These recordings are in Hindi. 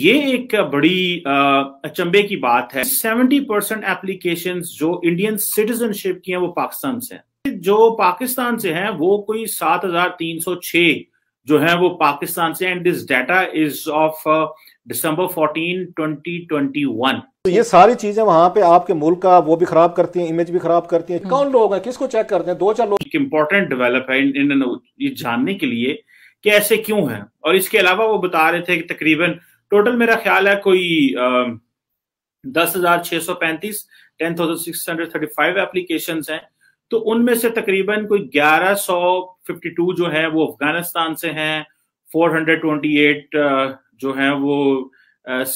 ये एक बड़ी अचंबे की बात है 70 परसेंट एप्लीकेशन जो इंडियन सिटीजनशिप की हैं वो पाकिस्तान से हैं जो पाकिस्तान से हैं वो कोई 7,306 जो हैं वो पाकिस्तान से and this data is of December 14 2021 तो ये सारी चीजें वहां पे आपके मुल्क का वो भी खराब करती हैं इमेज भी खराब करती हैं कौन लोग हैं किसको चेक करते हैं दो चार लोग इंपॉर्टेंट डेवलप है इन, इन, ये जानने के लिए कि ऐसे क्यों है और इसके अलावा वो बता रहे थे कि तकरीबन टोटल मेरा ख्याल है कोई दस हजार छह सौ पैंतीस ten thousand six hundred thirty five application है तो उनमें से तकरीबन कोई ग्यारह सौ फिफ्टी टू जो है वो अफगानिस्तान से हैं फोर हंड्रेड ट्वेंटी एट जो है वो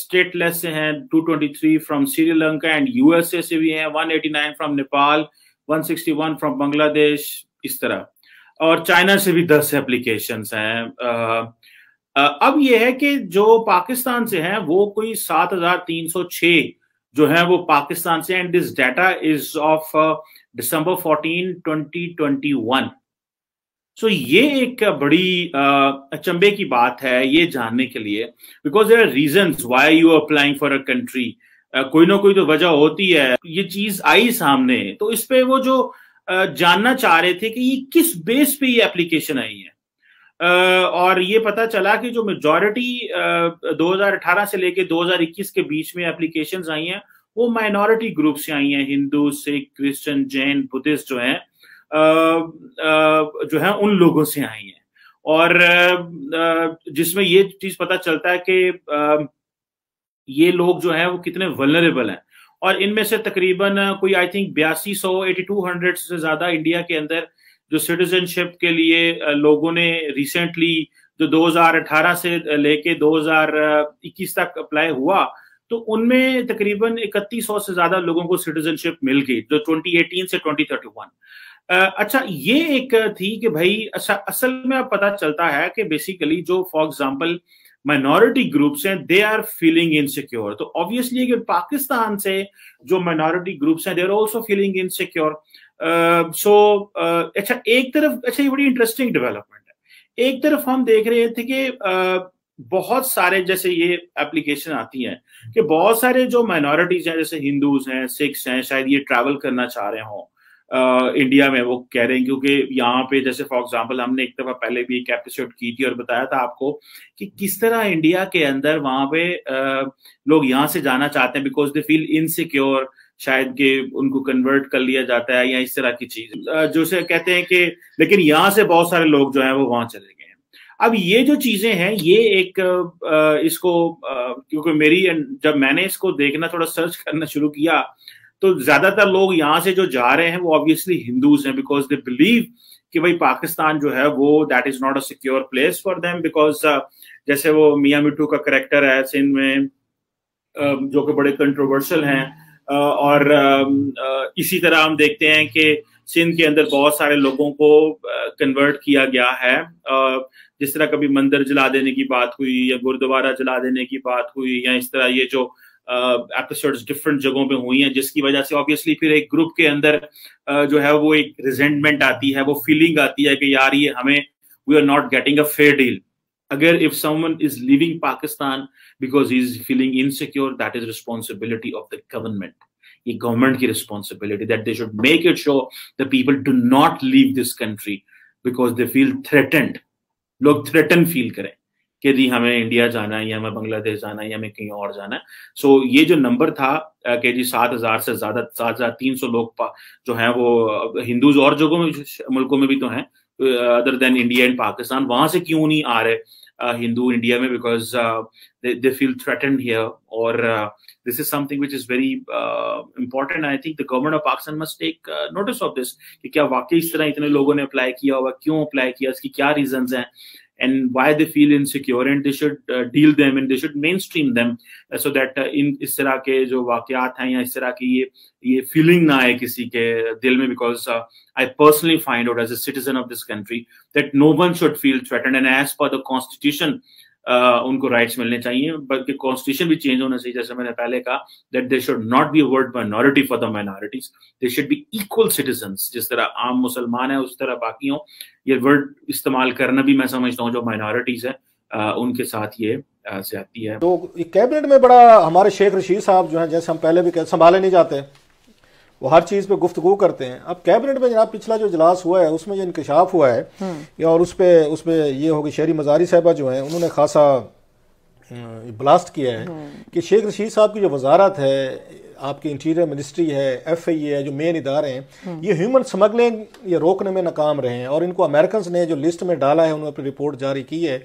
स्टेटलेस से हैं two twenty three from Sri Lanka and USA से भी हैं one eighty nine from Nepal one sixty one from Bangladesh इस तरह और चाइना से भी दस एप्लीकेशन हैं अब यह है कि जो पाकिस्तान से हैं वो कोई 7,306 जो है वो पाकिस्तान से and this data is of December 14 2021 so ये एक बड़ी uh, अचंबे की बात है ये जानने के लिए because there are reason why you applying for a country कोई ना कोई तो वजह होती है ये चीज आई सामने तो इस पे वो जो जानना चाह रहे थे कि ये किस बेस पे ये एप्लीकेशन आई है और ये पता चला कि जो मेजॉरिटी 2018 से लेके 2021 के बीच में एप्लीकेशन आई हैं वो माइनॉरिटी ग्रुप से आई हैं हिंदू सिख क्रिश्चियन जैन बुद्धिस्ट जो है जो है उन लोगों से आई हैं और जिसमें ये चीज पता चलता है कि ये लोग जो है वो कितने वनरेबल हैं और इनमें से तकरीबन कोई आई थिंक बयासी सौ एटी टू हंड्रेड से ज्यादा इंडिया के अंदर जो सिटीजनशिप के लिए लोगों ने रिसेंटली जो 2018 से लेके 2021 तक अप्लाई हुआ तो उनमें तकरीबन इकतीस से ज्यादा लोगों को सिटीजनशिप मिल गई जो 2018 से 2031 अच्छा ये एक थी कि भाई अच्छा असल में अब पता चलता है कि बेसिकली जो फॉर एग्जाम्पल माइनॉरिटी ग्रुप्स हैं दे आर फीलिंग इनसिक्योर तो ऑब्वियसली अगर पाकिस्तान से जो माइनॉरिटी ग्रुप्स हैं they are also feeling insecure so अच्छा एक तरफ अच्छा ये बड़ी इंटरेस्टिंग डेवलपमेंट है एक तरफ हम देख रहे थे कि uh, बहुत सारे जैसे ये एप्लीकेशन आती हैं कि बहुत सारे जो माइनॉरिटीज हैं जैसे हिंदूज हैं सिख्स हैं शायद ये ट्रैवल करना चाह रहे हों इंडिया में वो कह रहे हैं क्योंकि यहाँ पे जैसे फॉर एग्जाम्पल हमने एक दफा पहले भी एक एपिसोड की थी और बताया था आपको कि किस तरह इंडिया के अंदर वहां पे लोग यहाँ से जाना चाहते हैं बिकॉज दे फील इनसिक्योर शायद के उनको कन्वर्ट कर लिया जाता है या इस तरह की चीज जो से कहते हैं कि लेकिन यहाँ से बहुत सारे लोग जो है वो वहां चले गए अब ये जो चीजें हैं ये एक इसको क्योंकि मेरी जब मैंने इसको देखना थोड़ा सर्च करना शुरू किया तो ज्यादातर लोग यहाँ से जो जा रहे हैं वो ऑब्वियसली हिंदूज हैं बिकॉज दे बिलीव कि भाई पाकिस्तान जो है वो that is not a secure place for them because जैसे वो मियाँ मिठू का करेक्टर है सिंध में um, जो कि बड़े कंट्रोवर्शल हैं uh, और um, uh, इसी तरह हम देखते हैं कि सिंध के अंदर बहुत सारे लोगों को कन्वर्ट uh, किया गया है जिस तरह कभी मंदिर जला देने की बात हुई या गुरुद्वारा जला देने की बात हुई या इस तरह ये जो एपिसोड्स डिफरेंट जगहों पे हुई हैं जिसकी वजह से ऑब्वियसली फिर एक ग्रुप के अंदर uh, जो है वो एक रिजेंटमेंट आती है वो फीलिंग आती है कि यार ये हमें we are not getting a fair deal अगर if someone is living Pakistan because he is feeling insecure that is responsibility of the government ये गवर्नमेंट की responsibility that they should make it show the people do not leave this country because they feel threatened लोग थ्रेटन फील करें कि जी हमें इंडिया जाना है या हमें बांग्लादेश जाना है या हमें कहीं और जाना है सो so, ये जो नंबर था कि जी सात हजार से ज्यादा सात हजार तीन सौ लोग जो हैं वो हिंदूज और जगहों में मुल्कों में भी तो हैं other than India and Pakistan वहां से क्यों नहीं आ रहे हिंदू इंडिया में because they feel threaten here और this is something which is very important I think the government of Pakistan must take notice of this कि क्या वाकई इस तरह इतने लोगों ने अप्लाई किया होगा क्यों अप्लाई किया इसकी क्या रीजन हैं and why they feel insecure and they should uh, deal them and they should mainstream them uh, so that uh, in इस तरह के जो वाकयात हैं या इस तरह की ये ये feeling ना आए किसी के दिल because uh, I personally find out as a citizen of this country that no one should feel threatened and as per the constitution uh, उनको राइट्स मिलने चाहिए बल्कि कॉन्स्टिट्यूशन भी चेंज होना चाहिए जैसे मैंने पहले कहा that they should not be word minority for the minorities they should be equal citizen जिस तरह आम मुसलमान है उस तरह बाकी हों ये वर्ड इस्तेमाल करना भी मैं समझता हूँ जो माइनॉरिटीज है उनके साथ ये ज्यादा है तो कैबिनेट में बड़ा हमारे शेख रशीद साहब जो है जैसे हम पहले भी संभाले नहीं जाते वो हर चीज़ पे गुफ्तु करते हैं अब कैबिनेट में जनाब पिछला जो इजलास हुआ है उसमें जो इंकशाफ हुआ है हम्म। या और उस पर उस पर यह होगी शहरी मजारी साहबा जो हैं उन्होंने खासा ब्लास्ट किया है हम्म। कि शेख रशीद साहब की जो वजारत है आपकी इंटीरियर मिनिस्ट्री है एफ आई ए है जो मेन इदारे हैं ये ह्यूमन स्मगलिंग ये रोकने में नाकाम रहे हैं और इनको अमेरिकन ने जो लिस्ट में डाला है उन्होंने अपनी रिपोर्ट जारी की है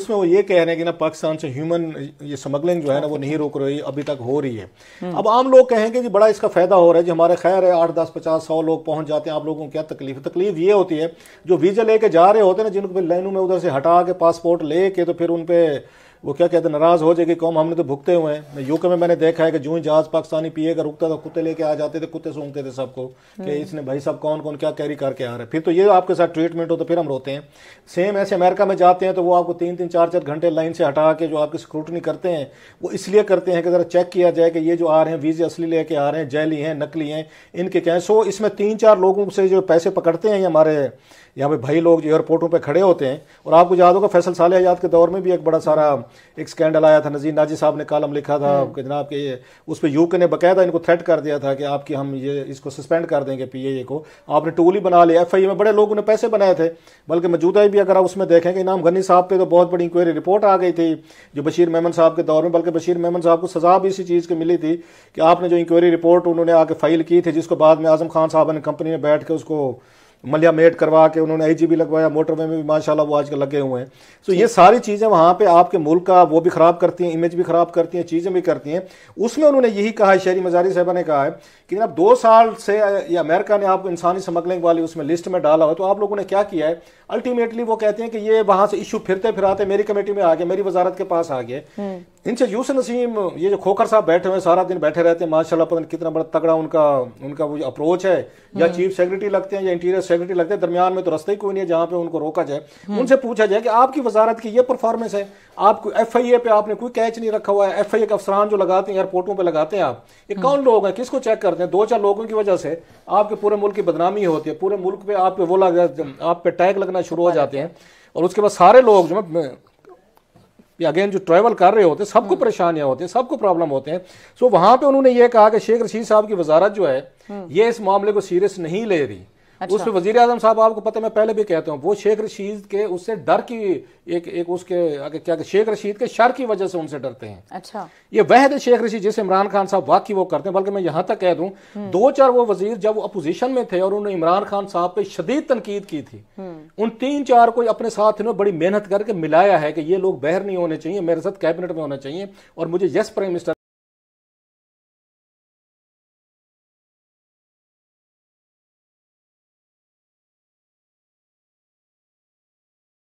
उसमें वो ये कह रहे हैं कि ना पाकिस्तान से ह्यूमन ये स्मगलिंग जो है ना वो नहीं रोक रही अभी तक हो रही है अब आम लोग कहेंगे कि बड़ा इसका फायदा हो रहा है जी हमारे खैर है आठ दस पचास सौ लोग पहुंच जाते हैं आप लोगों को क्या तकलीफ तकलीफ ये होती है जो वीजा लेके जा रहे होते हैं ना जिनको लाइनों में उधर से हटा के पासपोर्ट लेके तो फिर उन पर वो क्या कहते हैं नाराज़ हो जाएगी कौम हमने तो भुगते हुए हैं यूके में मैंने देखा है कि जूं जहाज़ पाकिस्तानी पिए का रुकता था कुत्ते लेके आ जाते थे कुत्ते सूंघते थे सबको कि हम्म। इसने भाई साहब कौन कौन क्या कैरी करके आ रहे हैं फिर तो ये आपके साथ ट्रीटमेंट हो तो फिर हम रोते हैं सेम ऐसे अमेरिका में जाते हैं तो वो आपको तीन तीन चार चार घंटे लाइन से हटा के जो आपकी स्क्रूटनी करते हैं वो इसलिए करते हैं कि ज़रा चेक किया जाए कि ये जो आ रहे हैं वीज़े असली लेके आ रहे हैं जैली हैं नकली हैं इनके क्या हैं सो इसमें तीन चार लोगों से जो पैसे पकड़ते हैं हमारे यहाँ पे भाई लोग जो एयरपोर्टों पे खड़े होते हैं और आपको याद होगा फैसल साल आजाद के दौर में भी एक बड़ा सारा एक स्कैंडल आया था नजीर नाजी साहब ने कॉलम लिखा था हम्म। कि जनाब के ये उस पर यूके ने बकायदा इनको थ्रेट कर दिया था कि आपकी हम ये इसको सस्पेंड कर देंगे पी ए को आपने टूल ही बना लिया एफ में बड़े लोगों ने पैसे बनाए थे बल्कि मौजूदा भी अगर आप उसमें देखें कि इनाम गनी साहब पर तो बहुत बड़ी इंक्वायरी रिपोर्ट आ गई थी जो बशीर मेमन साहब के दौर में बल्कि बशीर मेमन साहब को सजा भी इसी चीज़ की मिली थी कि आपने जो इंक्वायरी रिपोर्ट उन्होंने आके फाइल की थी जिसको बाद में आजम खान साहब ने कंपनी में बैठ के उसको मलिया मेट करवा के उन्होंने आई जी लगवाया मोटरवे में भी माशाल्लाह वो आजकल लगे हुए हैं सो ये सारी चीज़ें वहाँ पे आपके मुल्क का वो भी ख़राब करती हैं इमेज भी ख़राब करती हैं चीज़ें भी करती हैं उसमें उन्होंने यही कहा है शहरी मजारी साहबा ने कहा है कि जनाब दो साल से या अमेरिका ने आपको इंसानी स्मगलिंग वाली उसमें लिस्ट में डाला हो तो आप लोगों ने क्या किया है अल्टीमेटली वो कहते हैं कि ये वहाँ से इशू फिरते फिराते मेरी कमेटी में आ गए मेरी वजारत के पास आ गए हम्म। इनसे यूस नसीम ये जो खोखर साहब बैठे हुए सारा दिन बैठे रहते हैं माशाल्लाह पता नहीं कितना बड़ा तगड़ा उनका उनका वो अप्रोच है या हम्म। चीफ सेक्रेटरी लगते हैं या इंटीरियर सेक्रेटरी लगते हैं दरमियान में तो रास्ता ही कोई नहीं है जहाँ पे उनको रोका जाए हम्म। उनसे पूछा जाए कि आपकी वजारत की ये परफॉर्मेंस है आपको एफ आई ए पे आपने कोई कैच नहीं रखा हुआ है एफ आई ए के अफसरान जो लगाते हैं एयरपोर्टों पर लगाते हैं आप ये हम्म। कौन लोग हैं किसको चेक करते हैं दो चार लोगों की वजह से आपके पूरे मुल्क की बदनामी होती है पूरे मुल्क पे आप पे वो लग आप पे टैग लगना शुरू हो जाते हैं और उसके बाद सारे लोग जो अगेन जो ट्रैवल कर रहे होते हैं सबको हाँ। परेशानियां होती हैं सबको प्रॉब्लम होते हैं सो वहां पे उन्होंने ये कहा कि शेख रशीद साहब की वजारत जो है हाँ। ये इस मामले को सीरियस नहीं ले रही अच्छा। उस वजीर आजम साहब आपको पता मैं पहले भी कहता हूँ वो शेख रशीद के उससे डर की एक एक उसके क्या शेख रशीद के शर की वजह से उनसे डरते हैं अच्छा ये वह शेख रशीद जिसे इमरान खान साहब वाकई वो करते हैं बल्कि मैं यहाँ तक कह दूँ हम्म। दो चार वो वजीर जब वो अपोजिशन में थे और उन्होंने इमरान खान साहब पे शदीद तनकीद की थी हम्म। उन तीन चार को अपने साथ इन्होंने बड़ी मेहनत करके मिलाया है कि ये लोग बहर नहीं होने चाहिए मेरे साथ कैबिनेट में होना चाहिए और मुझे यस प्राइम मिनिस्टर